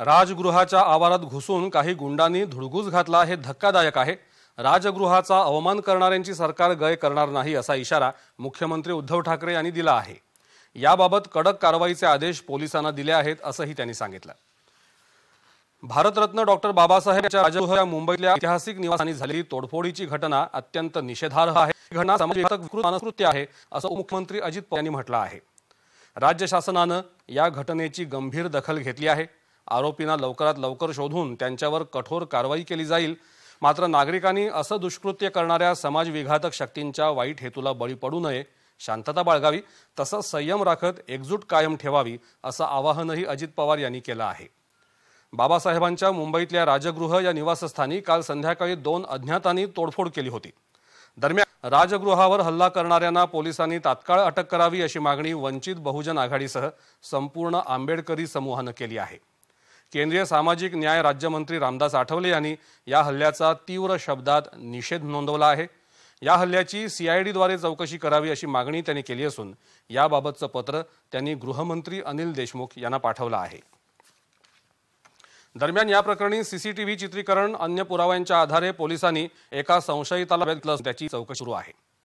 राजगृहाच्या आवारात घुसून काही गुंडांनी धुडगूस घातला हे धक्कादायक आहे राजगृहाचा अवमान करणाऱ्यांची सरकार गय करणार नाही असा इशारा मुख्यमंत्री उद्धव ठाकरे यांनी दिला आहे याबाबत कडक कारवाईचे आदेश पोलिसांना दिले आहेत असंही त्यांनी सांगितलं भारतरत्न डॉक्टर बाबासाहेब या मुंबईतल्या ऐतिहासिक निवासानी झालेली तोडफोडीची घटना अत्यंत निषेधार्ह आहे घटना समाजकृत्य आहे असं उपमुख्यमंत्री अजित पवार यांनी म्हटलं आहे राज्य शासनानं या घटनेची गंभीर दखल घेतली आहे आरोपींना लवकरात लवकर शोधून त्यांच्यावर कठोर कारवाई केली जाईल मात्र नागरिकांनी असं दुष्कृत्य करणाऱ्या समाजविघातक शक्तींच्या वाईट हेतूला बळी पडू नये शांतता बाळगावी तसंच संयम राखत एकजूट कायम ठेवावी असं आवाहनही अजित पवार यांनी केलं आहे बाबासाहेबांच्या मुंबईतल्या राजगृह या निवासस्थानी काल संध्याकाळी दोन अज्ञातांनी तोडफोड केली होती दरम्यान राजगृहावर हल्ला करणाऱ्यांना पोलिसांनी तात्काळ अटक करावी अशी मागणी वंचित बहुजन आघाडीसह संपूर्ण आंबेडकरी समूहानं केली आहे केंद्रीय सामाजिक न्याय राज्यमंत्री रामदास आठवले यांनी या हल्ल्याचा तीव्र शब्दात निषेध नोंदवला आहे या हल्ल्याची सीआयडीद्वारे चौकशी करावी अशी मागणी त्यांनी केली असून याबाबतचं पत्र त्यांनी गृहमंत्री अनिल देशमुख यांना पाठवलं आहे दरम्यान या प्रकरणी सीसीटीव्ही चित्रीकरण अन्य पुराव्यांच्या आधारे पोलिसांनी एका संशयिताला त्याची चौकशी सुरू आहे